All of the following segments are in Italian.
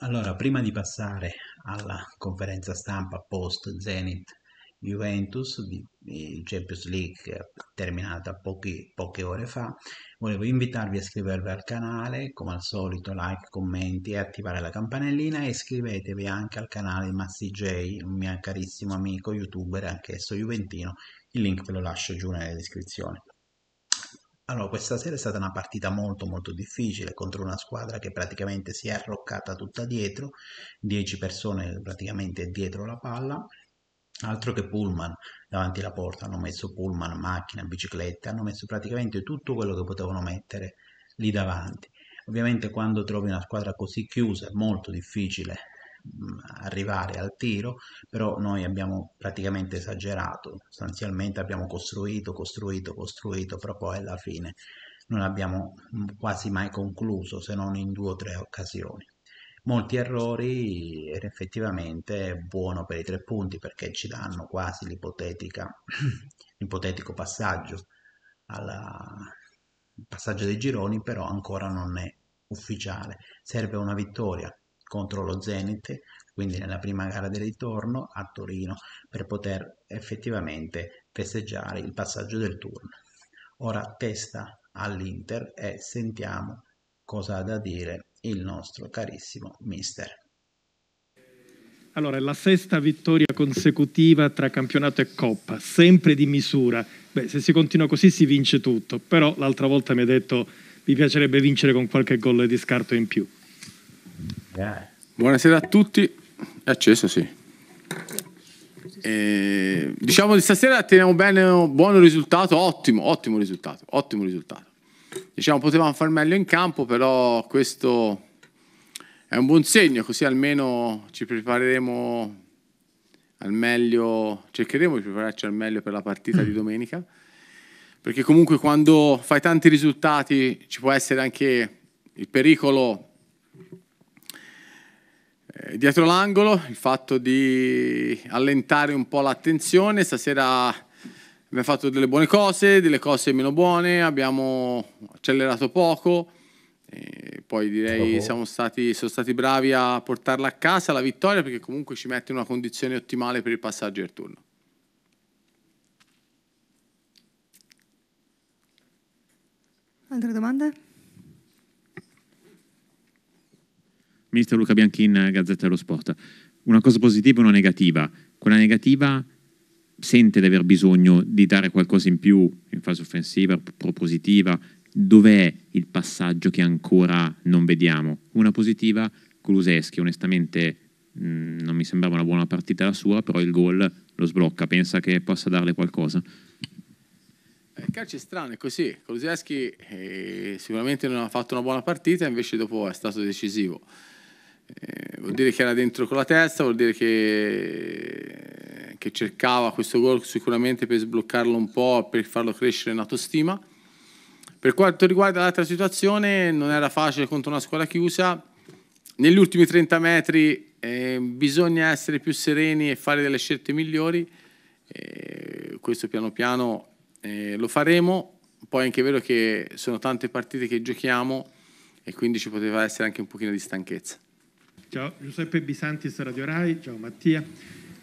Allora, prima di passare alla conferenza stampa post Zenit Juventus di Champions League terminata pochi, poche ore fa, volevo invitarvi a iscrivervi al canale, come al solito like, commenti e attivare la campanellina e iscrivetevi anche al canale Massi J, un mio carissimo amico youtuber anch'esso juventino, il link ve lo lascio giù nella descrizione. Allora, questa sera è stata una partita molto molto difficile contro una squadra che praticamente si è arroccata tutta dietro, 10 persone praticamente dietro la palla, altro che pullman davanti alla porta, hanno messo pullman, macchina, biciclette, hanno messo praticamente tutto quello che potevano mettere lì davanti. Ovviamente quando trovi una squadra così chiusa è molto difficile arrivare al tiro, però noi abbiamo praticamente esagerato, sostanzialmente abbiamo costruito, costruito, costruito, però poi alla fine non abbiamo quasi mai concluso, se non in due o tre occasioni. Molti errori ed effettivamente è buono per i tre punti perché ci danno quasi l'ipotetico passaggio al passaggio dei gironi, però ancora non è ufficiale. Serve una vittoria contro lo Zenit, quindi nella prima gara del ritorno a Torino, per poter effettivamente festeggiare il passaggio del turno. Ora testa all'Inter e sentiamo cosa ha da dire il nostro carissimo mister. Allora, la sesta vittoria consecutiva tra campionato e coppa, sempre di misura. Beh, se si continua così si vince tutto, però l'altra volta mi ha detto mi piacerebbe vincere con qualche gol di scarto in più. Buonasera a tutti. È acceso, sì. E, diciamo di stasera teniamo bene un buon risultato, ottimo, ottimo risultato, ottimo risultato. Diciamo potevamo far meglio in campo, però questo è un buon segno, così almeno ci prepareremo al meglio, cercheremo di prepararci al meglio per la partita di domenica, perché comunque quando fai tanti risultati ci può essere anche il pericolo eh, dietro l'angolo, il fatto di allentare un po' l'attenzione. Stasera abbiamo fatto delle buone cose, delle cose meno buone, abbiamo accelerato poco. poi direi che siamo stati, sono stati bravi a portarla a casa la vittoria perché comunque ci mette in una condizione ottimale per il passaggio del turno. Altre domande? Ministro Luca Bianchin, Gazzetta dello Sport. Una cosa positiva e una negativa. Quella negativa sente di aver bisogno di dare qualcosa in più in fase offensiva, propositiva. Dov'è il passaggio che ancora non vediamo? Una positiva, Kuluseschi, onestamente mh, mm, non mi sembrava una buona partita la sua, però il gol lo sblocca, pensa che possa darle qualcosa. Eh, il calcio è strano, è così. Kuluseschi eh, sicuramente non ha fatto una buona partita, invece dopo è stato decisivo. Eh, vuol dire che era dentro con la testa, vuol dire che, che cercava questo gol sicuramente per sbloccarlo un po', per farlo crescere in autostima. Per quanto riguarda l'altra situazione, non era facile contro una squadra chiusa. Negli ultimi 30 metri eh, bisogna essere più sereni e fare delle scelte migliori. Eh, questo piano piano eh, lo faremo. Poi è anche vero che sono tante partite che giochiamo e quindi ci poteva essere anche un pochino di stanchezza. Ciao Giuseppe Bisantis, Radio Rai, ciao Mattia.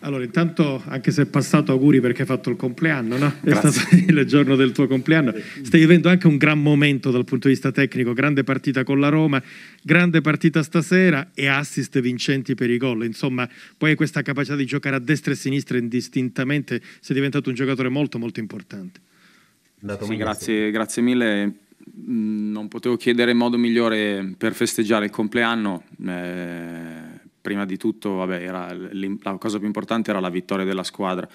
Allora, intanto, anche se è passato, auguri perché hai fatto il compleanno, no? Grazie. È stato il giorno del tuo compleanno. Stai vivendo anche un gran momento dal punto di vista tecnico, grande partita con la Roma, grande partita stasera e assist vincenti per i gol. Insomma, poi hai questa capacità di giocare a destra e a sinistra indistintamente, sei diventato un giocatore molto molto importante. Sì, grazie, grazie mille Mm, non potevo chiedere modo migliore per festeggiare il compleanno. Eh, prima di tutto, vabbè, la cosa più importante era la vittoria della squadra,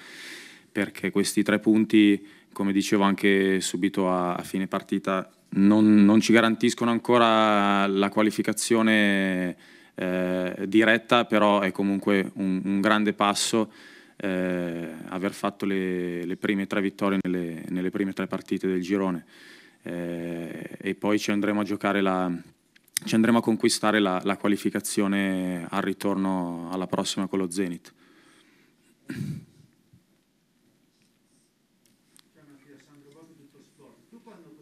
perché questi tre punti, come dicevo anche subito a, a fine partita, non, non, ci garantiscono ancora la qualificazione eh, diretta, però è comunque un, un grande passo. Eh, aver fatto le, le, prime tre vittorie nelle, nelle prime tre partite del girone eh, e poi ci andremo a giocare la, ci andremo a conquistare la, la, qualificazione al ritorno alla prossima con lo Zenit. Tu quando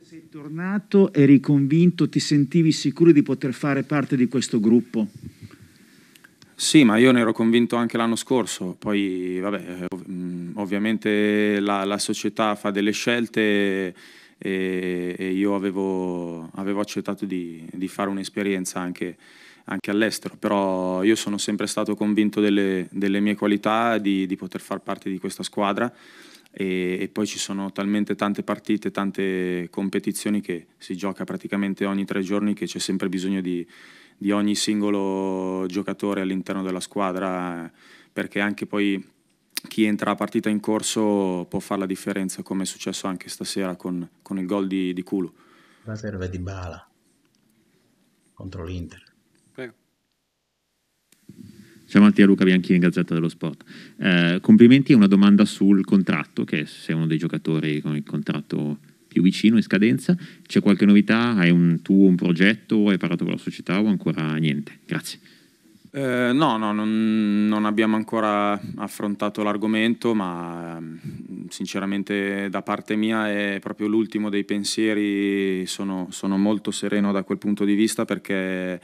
Sei tornato, eri convinto, ti sentivi sicuro di poter fare parte di questo gruppo? Sì, ma io ne ero convinto anche l'anno scorso, poi vabbè, eh, ov mm, ovviamente la, la società fa delle scelte e, e io avevo, avevo accettato di, di, fare un'esperienza anche, anche, all'estero, però io sono sempre stato convinto delle, delle mie qualità, di, di poter far parte di questa squadra e, e, poi ci sono talmente tante partite, tante competizioni che si gioca praticamente ogni tre giorni che c'è sempre bisogno di, di ogni singolo giocatore all'interno della squadra perché anche poi chi entra a partita in corso può fare la differenza, come è successo anche stasera con, con il gol di, di Kulu. La serve di Bala contro l'Inter. Prego. Ciao Mattia Luca Bianchini, Gazzetta dello Sport. Eh, complimenti e una domanda sul contratto, che sei uno dei giocatori con il contratto più vicino in scadenza. C'è qualche novità? Hai un tuo un progetto? Hai parlato con la società o ancora niente? Grazie. Eh, no, no non, non, abbiamo ancora affrontato l'argomento, ma ehm, sinceramente da parte mia è proprio l'ultimo dei pensieri, sono, sono, molto sereno da quel punto di vista perché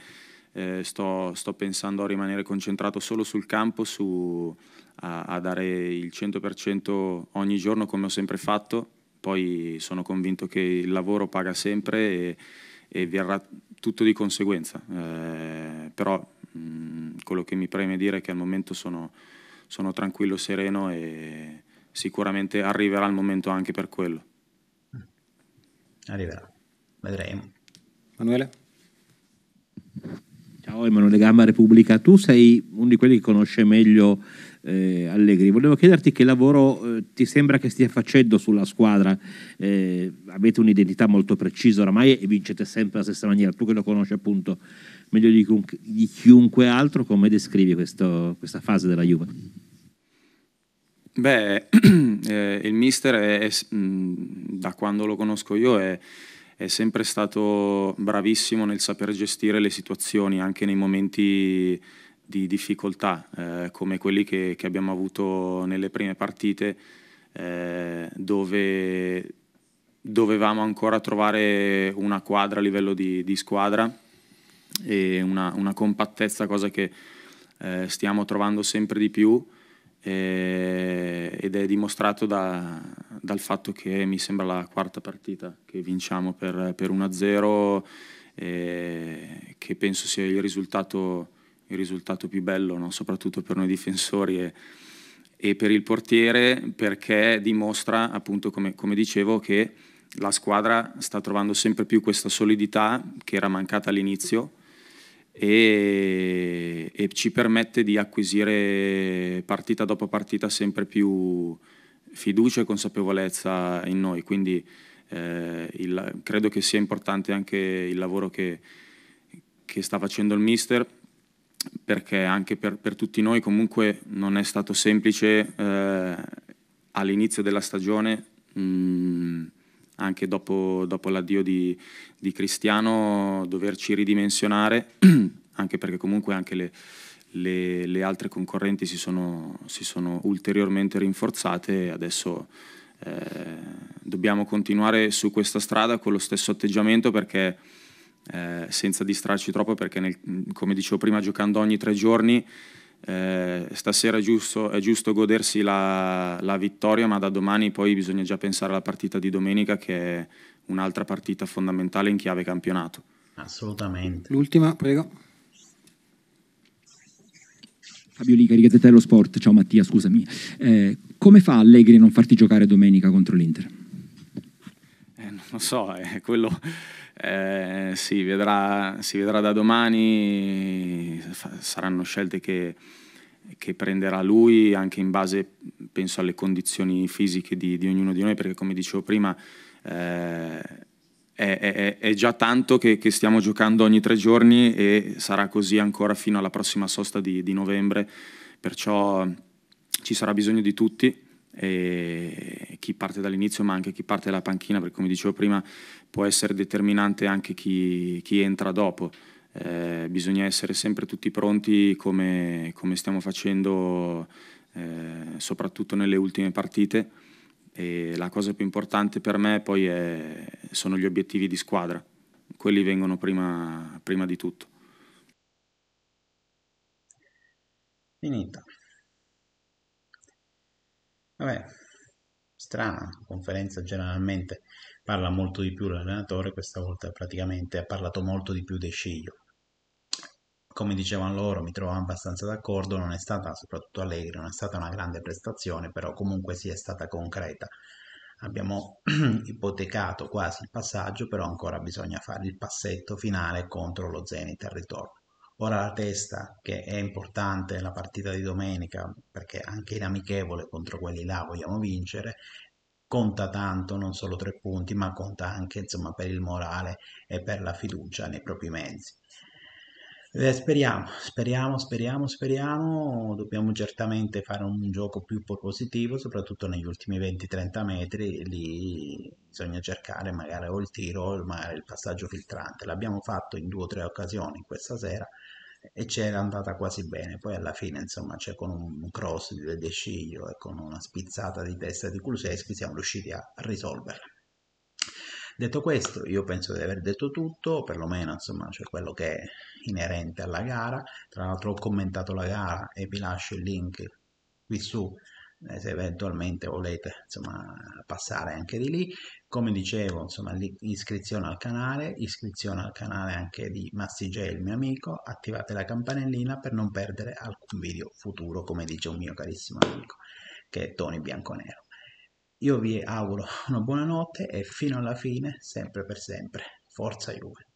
eh, sto, sto, pensando a rimanere concentrato solo sul campo, su, a, a dare il 100% ogni giorno come ho sempre fatto, poi sono convinto che il lavoro paga sempre e, e verrà tutto di conseguenza, eh, però Mm, quello che mi preme dire è che al momento sono, sono tranquillo, sereno e sicuramente arriverà il momento anche per quello. Mm. Arriverà, vedremo. Emanuele? Ciao Emanuele Gamba Repubblica, tu sei uno di quelli che conosce meglio eh, Allegri. Volevo chiederti che lavoro eh, ti sembra che stia facendo sulla squadra. Eh, avete un'identità molto precisa oramai e vincete sempre alla stessa maniera. Tu che lo conosci appunto meglio di, chiunque, di chiunque altro, come descrivi questo, questa fase della Juve? Beh, eh, il mister è, è, mm, da quando lo conosco io è è sempre stato bravissimo nel saper gestire le situazioni anche nei momenti di difficoltà eh, come quelli che, che, abbiamo avuto nelle prime partite eh, dove dovevamo ancora trovare una quadra a livello di, di squadra e una, una, compattezza, cosa che eh, stiamo trovando sempre di più eh, ed è dimostrato da, dal fatto che mi sembra la quarta partita che vinciamo per, per 1-0, eh, che penso sia il risultato, il risultato più bello, no? soprattutto per noi difensori e, e, per il portiere, perché dimostra, appunto, come, come dicevo, che la squadra sta trovando sempre più questa solidità che era mancata all'inizio. E, e, ci permette di acquisire partita dopo partita sempre più, fiducia e consapevolezza in noi, quindi eh, il, credo che sia importante anche il lavoro che, che sta facendo il mister perché anche per, per, tutti noi comunque non è stato semplice eh, all'inizio della stagione, mh, mm, anche dopo, dopo l'addio di, di Cristiano, doverci ridimensionare, anche perché comunque anche le, le, le altre concorrenti si sono, si sono, ulteriormente rinforzate e adesso eh, dobbiamo continuare su questa strada con lo stesso atteggiamento perché eh, senza distrarci troppo perché nel, come dicevo prima giocando ogni tre giorni eh, stasera è giusto, è giusto godersi la, la, vittoria, ma da domani poi bisogna già pensare alla partita di domenica che è un'altra partita fondamentale in chiave campionato. Assolutamente. L'ultima, prego. Fabio Licari, Gazzetta dello Sport. Ciao Mattia, scusami. Eh, come fa Allegri a non farti giocare domenica contro l'Inter? Eh, non lo so, eh, quello eh, si, vedrà, si, vedrà, da domani, saranno scelte che, che, prenderà lui anche in base, penso, alle condizioni fisiche di, di ognuno di noi, perché come dicevo prima eh, è, è, è già tanto che, che, stiamo giocando ogni tre giorni e sarà così ancora fino alla prossima sosta di, di novembre, perciò ci sarà bisogno di tutti chi parte dall'inizio ma anche chi parte dalla panchina perché come dicevo prima può essere determinante anche chi, chi entra dopo eh, bisogna essere sempre tutti pronti come, come stiamo facendo eh, soprattutto nelle ultime partite e la cosa più importante per me poi è, sono gli obiettivi di squadra, quelli vengono prima, prima di tutto. Finita. Vabbè, strana conferenza generalmente parla molto di più l'allenatore, questa volta praticamente ha parlato molto di più De Sciglio come dicevano loro mi trovo abbastanza d'accordo, non è stata, soprattutto Allegri, non è stata una grande prestazione, però comunque sì è stata concreta. Abbiamo ipotecato quasi il passaggio, però ancora bisogna fare il passetto finale contro lo Zenit al ritorno. Ora la testa, che è importante la partita di domenica, perché anche in amichevole contro quelli là vogliamo vincere, conta tanto, non solo tre punti, ma conta anche insomma, per il morale e per la fiducia nei propri mezzi. Eh, speriamo, speriamo, speriamo, speriamo. Dobbiamo certamente fare un gioco più propositivo, soprattutto negli ultimi 20-30 metri. Lì bisogna cercare magari o il tiro o magari il passaggio filtrante. L'abbiamo fatto in due o tre occasioni questa sera e c'era andata quasi bene. Poi alla fine, insomma, c'è con un cross di Deciglio e con una spizzata di testa di Kuleseski siamo riusciti a risolverla. Detto questo, io penso di aver detto tutto, perlomeno insomma, cioè quello che è inerente alla gara. Tra l'altro ho commentato la gara e vi lascio il link qui su eh, se eventualmente volete insomma, passare anche di lì. Come dicevo, insomma, iscrizione al canale, iscrizione al canale anche di Massigè, il mio amico, attivate la campanellina per non perdere alcun video futuro, come dice un mio carissimo amico, che è Tony Bianconero. Io vi auguro una buona notte e fino alla fine, sempre per sempre, forza Juve.